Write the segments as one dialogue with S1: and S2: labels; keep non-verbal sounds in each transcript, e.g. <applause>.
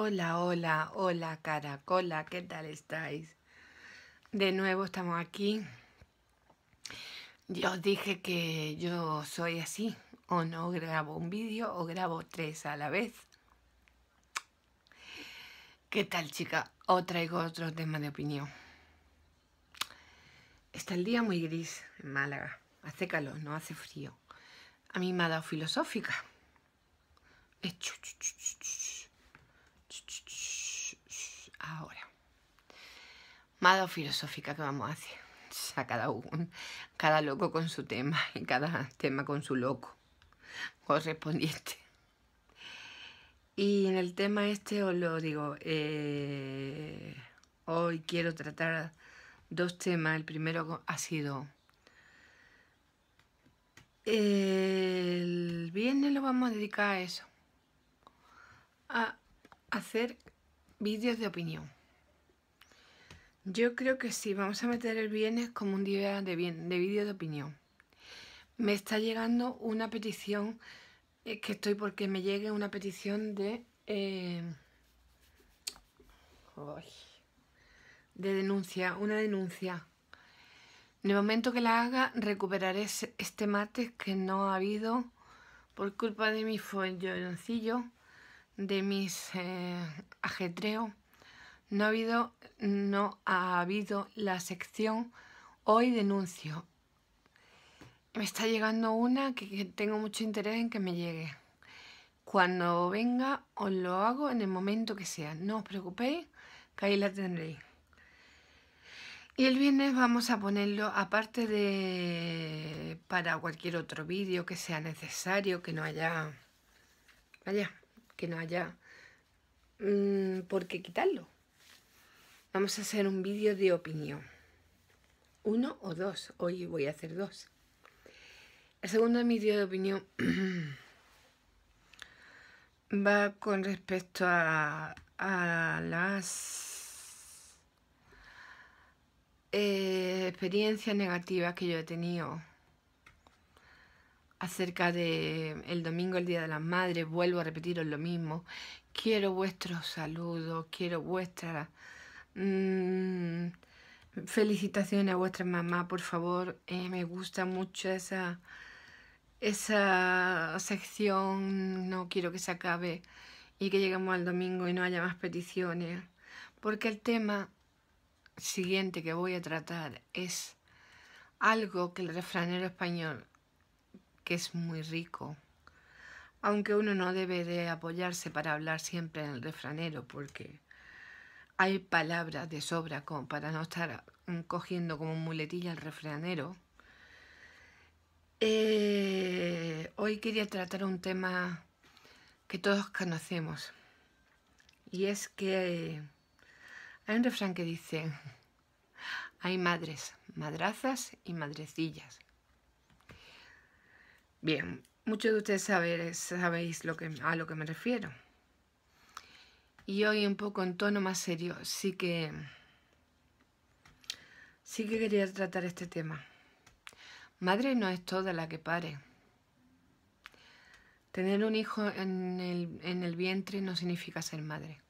S1: Hola, hola, hola caracola, ¿qué tal estáis? De nuevo estamos aquí. Yo os dije que yo soy así, o no grabo un vídeo o grabo tres a la vez. ¿Qué tal chica? Os traigo otro tema de opinión. Está el día muy gris en Málaga. Hace calor, no hace frío. A mí me ha dado filosófica ahora. Mada filosófica que vamos a hacer. O <laughs> cada uno, cada loco con su tema y cada tema con su loco correspondiente. Y en el tema este os lo digo, eh, hoy quiero tratar dos temas. El primero ha sido... El viernes lo vamos a dedicar a eso. A hacer Vídeos de opinión. Yo creo que sí, vamos a meter el viernes como un día de, bien, de vídeo de opinión. Me está llegando una petición, es eh, que estoy porque me llegue una petición de... Eh, de denuncia, una denuncia. En el momento que la haga, recuperaré este mate que no ha habido por culpa de mi folloncillo de mis eh, ajetreo, no ha, habido, no ha habido la sección Hoy denuncio. Me está llegando una que, que tengo mucho interés en que me llegue. Cuando venga os lo hago en el momento que sea. No os preocupéis, que ahí la tendréis. Y el viernes vamos a ponerlo, aparte de para cualquier otro vídeo que sea necesario, que no haya... Vaya, que no haya mm, por qué quitarlo. Vamos a hacer un vídeo de opinión. Uno o dos. Hoy voy a hacer dos. El segundo vídeo de opinión <clears throat> va con respecto a, las eh, experiencias negativas que yo he tenido acerca de el domingo, el Día de las Madres, vuelvo a repetiros lo mismo. Quiero vuestros saludos, quiero vuestra... Mm, felicitaciones a vuestra mamá, por favor. Eh, me gusta mucho esa, esa sección. No quiero que se acabe y que lleguemos al domingo y no haya más peticiones. Porque el tema siguiente que voy a tratar es algo que el refranero español que es muy rico. Aunque uno no debe de apoyarse para hablar siempre en el refranero, porque hay palabras de sobra para no estar mm, cogiendo como muletilla el refranero. Eh, hoy quería tratar un tema que todos conocemos. Y es que hay un refrán que dice, hay madres, madrazas y madrecillas. Bien, muchos de ustedes sabéis lo que, a lo que me refiero. Y hoy un poco en tono más serio, sí que, sí que quería tratar este tema. Madre no es toda la que pare. Tener un hijo en el, en el vientre no significa ser madre.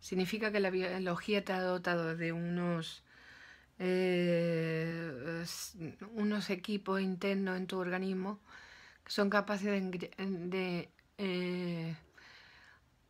S1: Significa que la biología te ha dotado de unos eh, unos equipos internos en tu organismo que son capaces de, eh,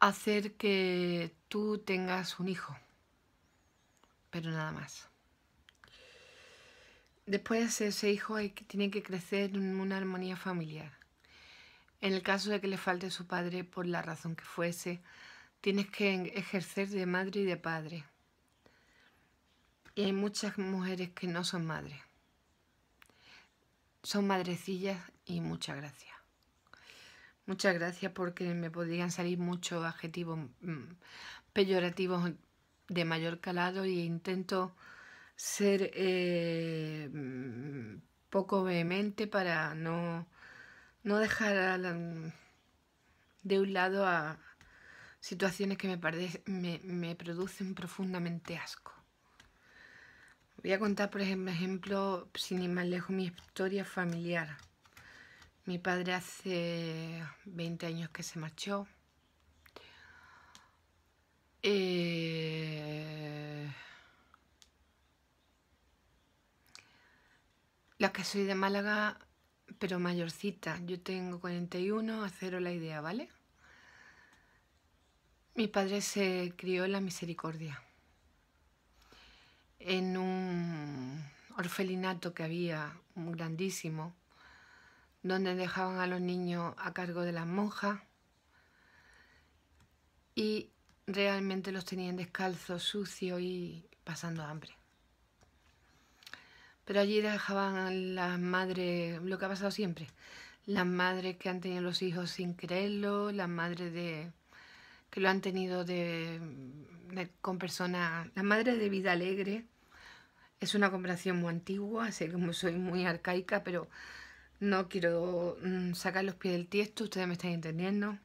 S1: hacer que tú tengas un hijo, pero nada más. Después ese hijo tiene que crecer en una armonía familiar. En el caso de que le falte su padre por la razón que fuese, tienes que ejercer de madre y de padre. Y hay muchas mujeres que no son madres. Son madrecillas y muchas gracias. Muchas gracias porque me podrían salir muchos adjetivos mm, peyorativos de mayor calado y intento ser eh, mm, poco vehemente para no, no dejar de un lado a situaciones que me producen profundamente asco. Voy a contar, por ejemplo, sin ir más lejos, mi historia familiar. Mi padre hace 20 años que se marchó. Eh... La que soy de Málaga, pero mayorcita. Yo tengo 41, a cero la idea, ¿vale? Mi padre se crió en la misericordia en un orfelinato que había, grandísimo, donde dejaban a los niños a cargo de las monjas y realmente los tenían descalzos, sucios y pasando hambre. Pero allí dejaban a las madres, lo que ha pasado siempre, las madres que han tenido los hijos sin creerlo, las madres de que lo han tenido con personas, las madres de vida alegre, es una comparación muy antigua, sé que soy muy arcaica, pero no quiero mm, sacar los pies del tiesto, ustedes me están entendiendo.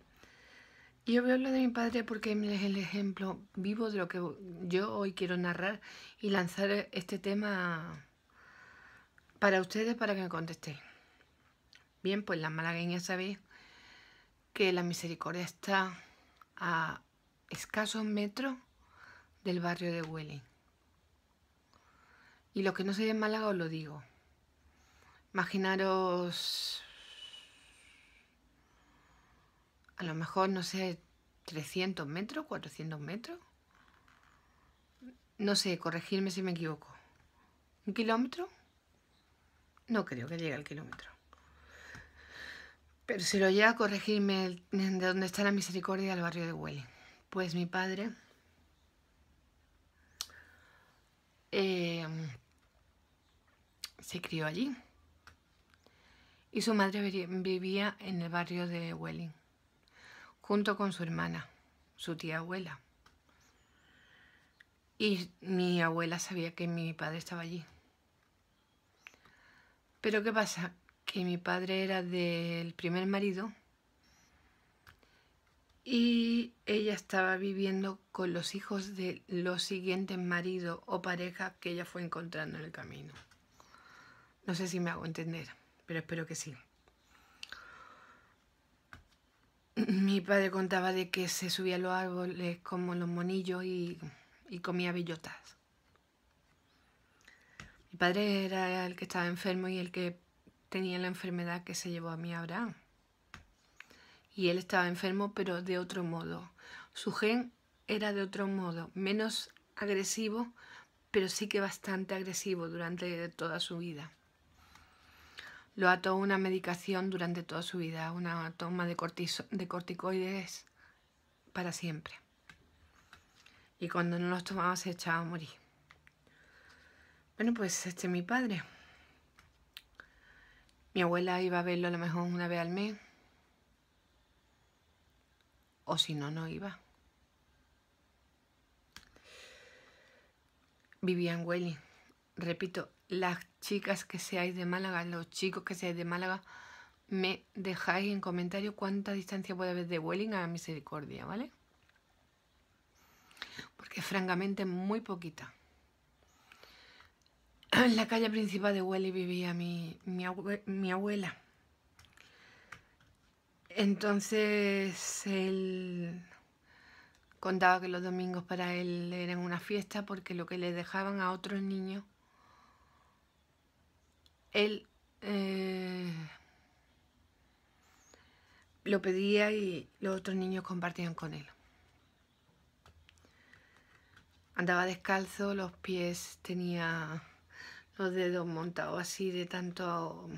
S1: Y yo a hablar de mi padre porque es el ejemplo vivo de lo que yo hoy quiero narrar y lanzar este tema para ustedes para que me contestéis. Bien, pues las malagueñas sabéis que la misericordia está a escasos metros del barrio de Welling. Y lo que no soy de Málaga os lo digo. Imaginaros... A lo mejor, no sé, 300 metros, 400 metros. No sé, corregirme si me equivoco. ¿Un kilómetro? No creo que llegue al kilómetro. Pero si lo llega corregirme de dónde está la misericordia del barrio de Welling. Pues mi padre... Eh, se crió allí y su madre vivía en el barrio de Welling, junto con su hermana, su tía abuela. Y mi abuela sabía que mi padre estaba allí. Pero ¿qué pasa? Que mi padre era del primer marido y ella estaba viviendo con los hijos de los siguientes maridos o pareja que ella fue encontrando en el camino. No sé si me hago entender, pero espero que sí. Mi padre contaba de que se subía a los árboles como los monillos y, comía bellotas. Mi padre era el que estaba enfermo y el que tenía la enfermedad que se llevó a mí Abraham. Y él estaba enfermo, pero de otro modo. Su gen era de otro modo, menos agresivo, pero sí que bastante agresivo durante toda su vida lo ató una medicación durante toda su vida, una toma de, de corticoides para siempre. Y cuando no los tomaba se echaba a morir. Bueno, pues este es mi padre. Mi abuela iba a verlo a lo mejor una vez al mes. O si no, no iba. Vivía en Welly. Repito, las chicas que seáis de Málaga, los chicos que seáis de Málaga, me dejáis en comentario cuánta distancia puede haber de Welling a Misericordia, ¿vale? Porque francamente muy poquita. En la calle principal de Welling vivía mi, mi abuela. Entonces él contaba que los domingos para él eran una fiesta porque lo que le dejaban a otros niños él eh, lo pedía y los otros niños compartían con él. Andaba descalzo, los pies tenía los dedos montados así de tanto,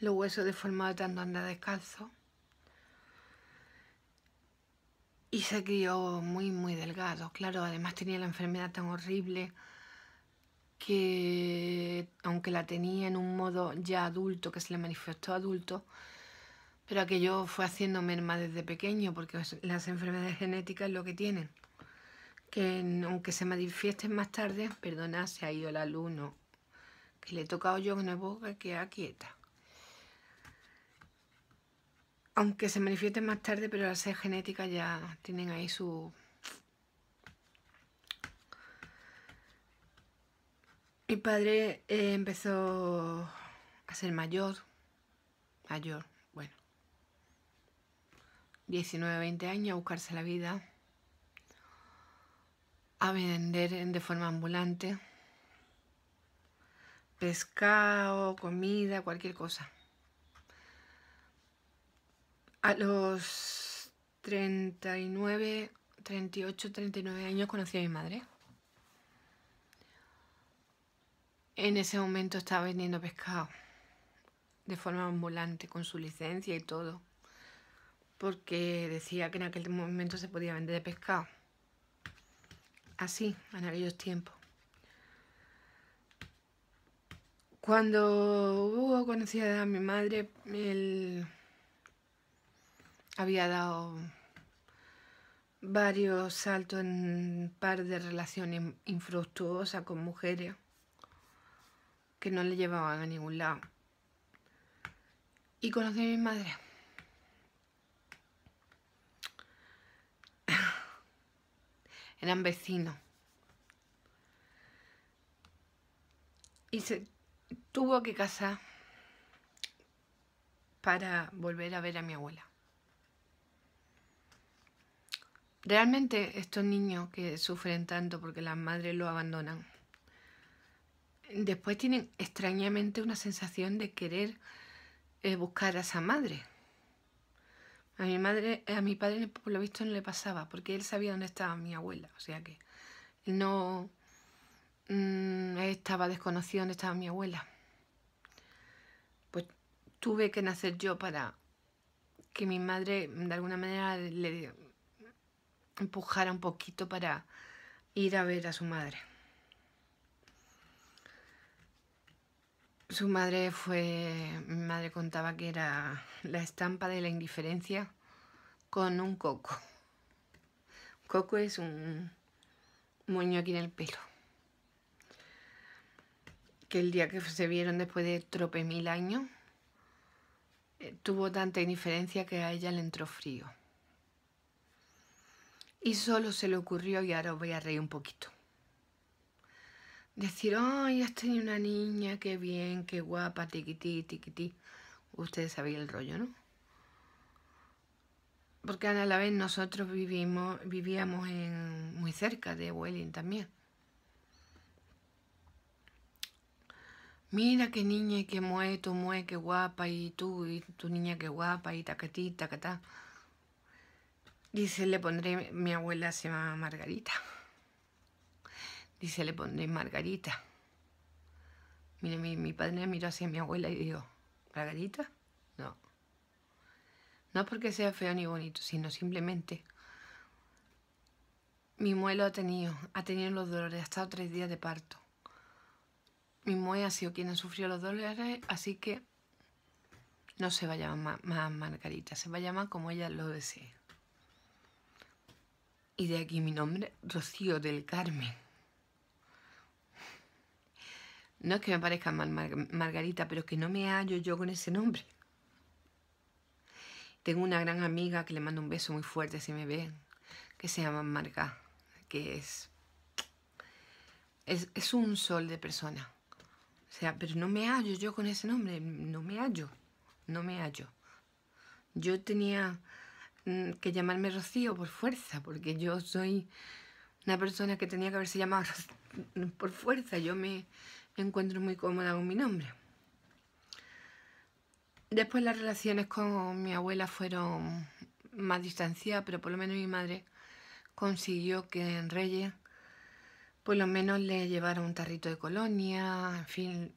S1: los huesos deformados tanto andaba descalzo. Y se crió muy, muy delgado. Claro, además tenía la enfermedad tan horrible que aunque la tenía en un modo ya adulto, que se le manifestó adulto, pero aquello fue haciendo merma desde pequeño, porque las enfermedades genéticas lo que tienen, que aunque se manifiesten más tarde, perdona, se ha ido el alumno, que le he tocado yo una boca que quieta. Aunque se manifiesten más tarde, pero las ser genética ya tienen ahí su Mi padre eh, empezó a ser mayor, mayor, bueno, 19, 20 años, a buscarse la vida, a vender de forma ambulante, pescado, comida, cualquier cosa. A los 39, 38, 39 años conocí a mi madre. En ese momento estaba vendiendo pescado de forma ambulante, con su licencia y todo, porque decía que en aquel momento se podía vender de pescado. Así, en aquellos tiempos. Cuando hubo conocía a mi madre, él había dado varios saltos en un par de relaciones infructuosas con mujeres que no le llevaban a ningún lado. Y conocí a mi madre. <sighs> Eran vecinos. Y se tuvo que casar para volver a ver a mi abuela. Realmente estos niños que sufren tanto porque las madres lo abandonan, después tienen extrañamente una sensación de querer eh, buscar a esa madre. A mi madre, eh, a mi padre por lo visto no le pasaba, porque él sabía dónde estaba mi abuela, o sea que no mm, estaba desconocido dónde estaba mi abuela. Pues tuve que nacer yo para que mi madre de alguna manera le empujara un poquito para ir a ver a su madre. Su madre fue, mi madre contaba que era la estampa de la indiferencia con un coco. Coco es un moño aquí en el pelo. Que el día que se vieron después de trope mil años, eh, tuvo tanta indiferencia que a ella le entró frío. Y solo se le ocurrió, y ahora voy a reír un poquito decir, ay, has tenido una niña, qué bien, qué guapa, tiquití, tiquití. Ustedes sabían el rollo, ¿no? Porque a la vez nosotros vivimos, vivíamos en, muy cerca de Welling también. Mira qué niña y qué mue, tu mue, qué guapa, y tú, y tu niña qué guapa, y tacatí, tacatá. Dice, le pondré, mi abuela se llama Margarita. Dice, le pondré Margarita. Mire, mi, mi, padre miró hacia mi abuela y dijo, ¿Margarita? No. No porque sea feo ni bonito, sino simplemente mi muelo ha tenido, ha tenido los dolores, ha estado tres días de parto. Mi mue ha sido quien ha sufrido los dolores, así que no se va a llamar más Margarita, se va a llamar como ella lo desee. Y de aquí mi nombre, Rocío del Carmen. No es que me parezca mal Margarita, pero es que no me hallo yo con ese nombre. Tengo una gran amiga que le mando un beso muy fuerte si me ve, que se llama Marga, que es, es, es un sol de persona. O sea, pero no me hallo yo con ese nombre, no me hallo, no me hallo. Yo tenía mm, que llamarme Rocío por fuerza, porque yo soy una persona que tenía que haberse llamado por fuerza. Yo me, encuentro muy cómoda con mi nombre. Después las relaciones con mi abuela fueron más distanciadas, pero por lo menos mi madre consiguió que en Reyes por lo menos le llevara un tarrito de colonia, en fin,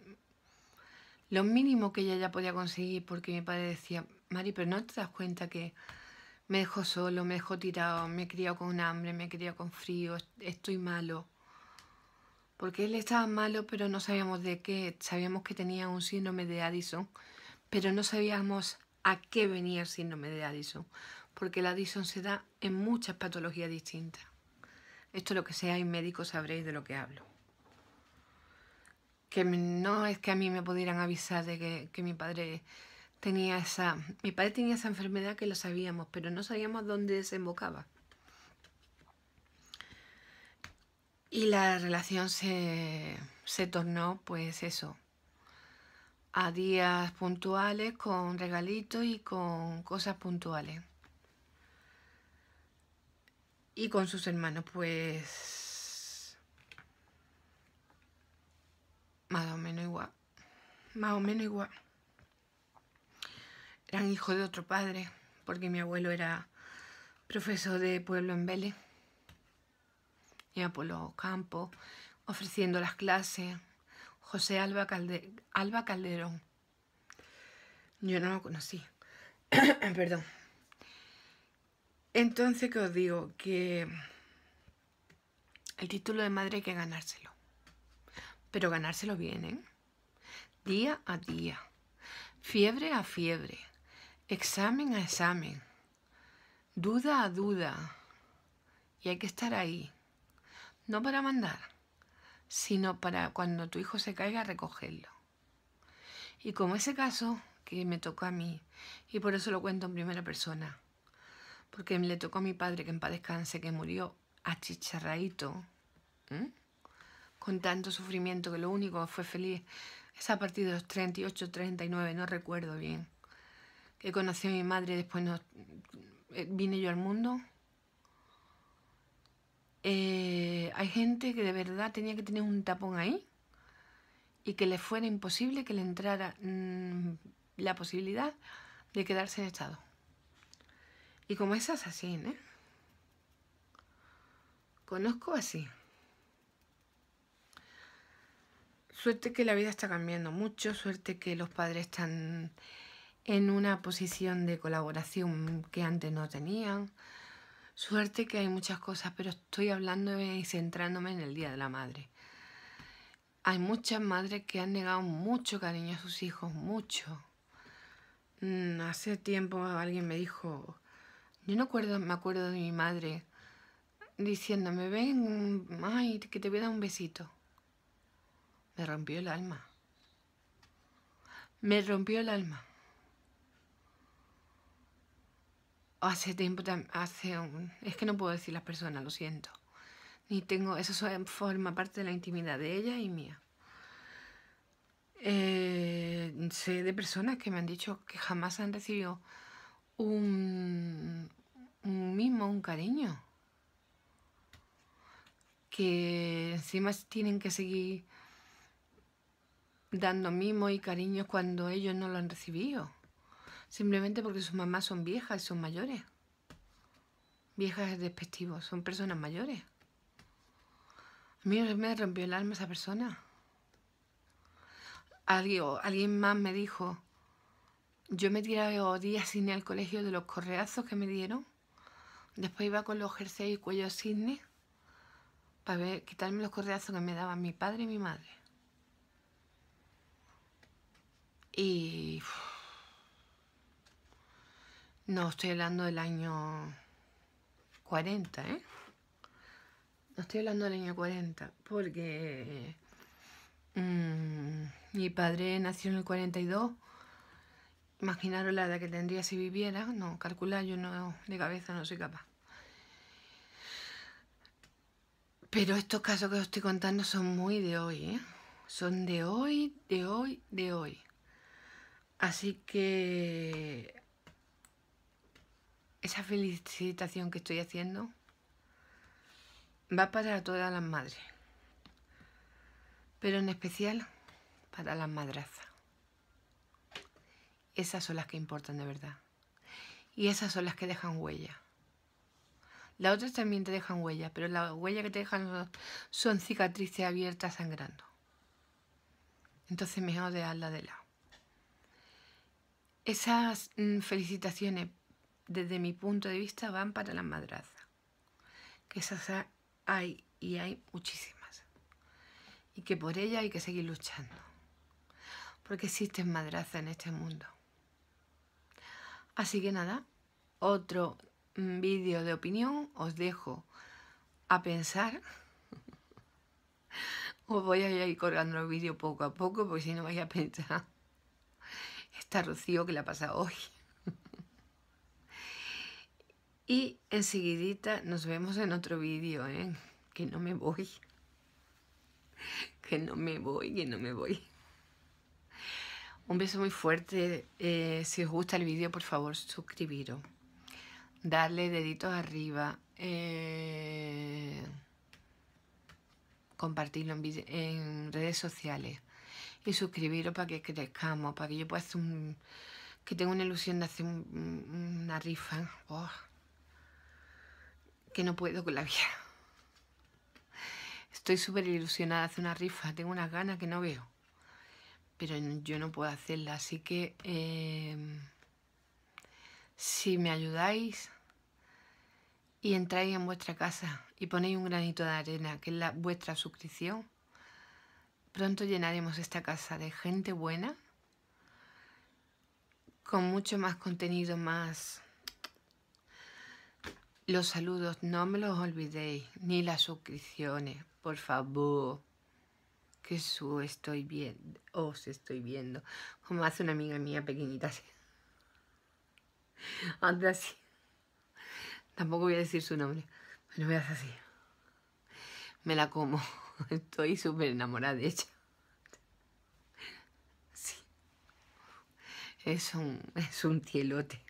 S1: lo mínimo que ella ya podía conseguir porque mi padre decía, Mari, pero no te das cuenta que me dejó solo, me dejó tirado, me he criado con hambre, me he criado con frío, estoy malo porque él estaba malo, pero no sabíamos de qué. Sabíamos que tenía un síndrome de Addison, pero no sabíamos a qué venía el síndrome de Addison, porque el Addison se da en muchas patologías distintas. Esto lo que y médicos sabréis de lo que hablo. Que no es que a mí me pudieran avisar de que, que mi padre tenía esa... Mi padre tenía esa enfermedad que lo sabíamos, pero no sabíamos dónde desembocaba. Y la relación se, tornó pues eso, a días puntuales con regalitos y con cosas puntuales. Y con sus hermanos pues más o menos igual, más o menos igual. Eran hijos de otro padre, porque mi abuelo era profesor de pueblo en Vélez y Apolo Campo, ofreciendo las clases, José Alba, Alba Calderón. Yo no lo conocí. <clears throat> Perdón. Entonces, ¿qué os digo? Que el título de madre hay que ganárselo. Pero ganárselo bien, ¿eh? Día a día. Fiebre a fiebre. Examen a examen. Duda a duda. Y hay que estar ahí. No para mandar, sino para cuando tu hijo se caiga recogerlo. Y como ese caso que me tocó a mí, y por eso lo cuento en primera persona, porque le tocó a mi padre que en paz descanse, que murió achicharradito, con tanto sufrimiento que lo único que fue feliz es a partir de los 38, 39, no recuerdo bien, que conocí a mi madre, después eh, vine yo al mundo eh, hay gente que de verdad tenía que tener un tapón ahí y que le fuera imposible que le entrara mm, la posibilidad de quedarse en estado. Y como esas así, ¿eh? Conozco así. Suerte que la vida está cambiando mucho, suerte que los padres están en una posición de colaboración que antes no tenían Suerte que hay muchas cosas, pero estoy hablando y centrándome en el Día de la Madre. Hay muchas madres que han negado mucho cariño a sus hijos, mucho. Mm, hace tiempo alguien me dijo, yo no acuerdo, me acuerdo de mi madre diciéndome, ven, ay, que te voy a dar un besito. Me rompió el alma. Me rompió el alma. hace tiempo, hace un, es que no puedo decir las personas, lo siento. ni tengo, eso forma parte de la intimidad de ella y mía. Eh, sé de personas que me han dicho que jamás han recibido un, un mimo, un cariño. Que encima tienen que seguir dando mimo y cariño cuando ellos no lo han recibido. Simplemente porque sus mamás son viejas y son mayores. Viejas es despectivo, son personas mayores. A mí me rompió el alma esa persona. Alguien, alguien más me dijo, yo me tiraba días sin ir al colegio de los correazos que me dieron. Después iba con los jerseys y cuellos cisne para ver, quitarme los correazos que me daban mi padre y mi madre. Y... No, estoy hablando del año 40, ¿eh? No estoy hablando del año 40, porque mm, mi padre nació en el 42. Imaginaros la edad que tendría si viviera. No, calcular yo no, de cabeza no soy capaz. Pero estos casos que os estoy contando son muy de hoy, ¿eh? Son de hoy, de hoy, de hoy. Así que esa felicitación que estoy haciendo va para todas las madres, pero en especial para las madrazas. Esas son las que importan de verdad. Y esas son las que dejan huella. Las otras también te dejan huella, pero las huellas que te dejan son cicatrices abiertas sangrando. Entonces mejor dejarla de lado. Esas mm, felicitaciones desde mi punto de vista, van para la madraza, Que esas hay y hay muchísimas. Y que por ellas hay que seguir luchando. Porque existen madrazas en este mundo. Así que nada, otro mm, vídeo de opinión os dejo a pensar. <laughs> Os voy a ir colgando el vídeo poco a poco, porque si no vais a pensar. Está Rocío que la pasa hoy. Y enseguidita nos vemos en otro vídeo, ¿eh? Que no me voy. Que no me voy, que no me voy. Un beso muy fuerte. Eh, si os gusta el vídeo, por favor, suscribiros. Darle deditos arriba. Eh, compartirlo en, redes sociales. Y suscribiros para que crezcamos, para que yo pueda hacer un... Que tengo una ilusión de hacer una rifa. Oh que no puedo con la vida. Estoy súper ilusionada de hacer una rifa, tengo unas ganas que no veo. Pero yo no puedo hacerla, así que eh, si me ayudáis y entráis en vuestra casa y ponéis un granito de arena, que es la, vuestra suscripción, pronto llenaremos esta casa de gente buena, con mucho más contenido más los saludos no me los olvidéis, ni las suscripciones, por favor. Que su estoy bien os estoy viendo. Como hace una amiga mía pequeñita así. <laughs> Anda así. Tampoco voy a decir su nombre. Pero me hace así. Me la como. <laughs> Estoy súper enamorada de ella. Sí. Es un, es un tielote.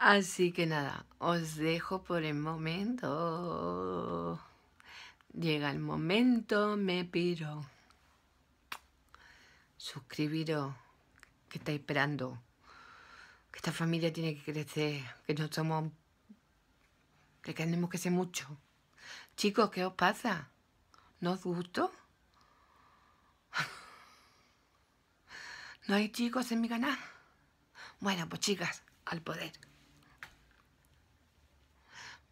S1: Así que nada, os dejo por el momento. Llega el momento, me piro. Suscribiros, que estáis esperando. Que esta familia tiene que crecer, que no somos... que tenemos que ser mucho. Chicos, ¿qué os pasa? ¿No os gustó? <laughs> ¿No hay chicos en mi canal? Bueno, pues chicas, al poder.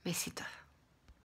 S1: Besitos.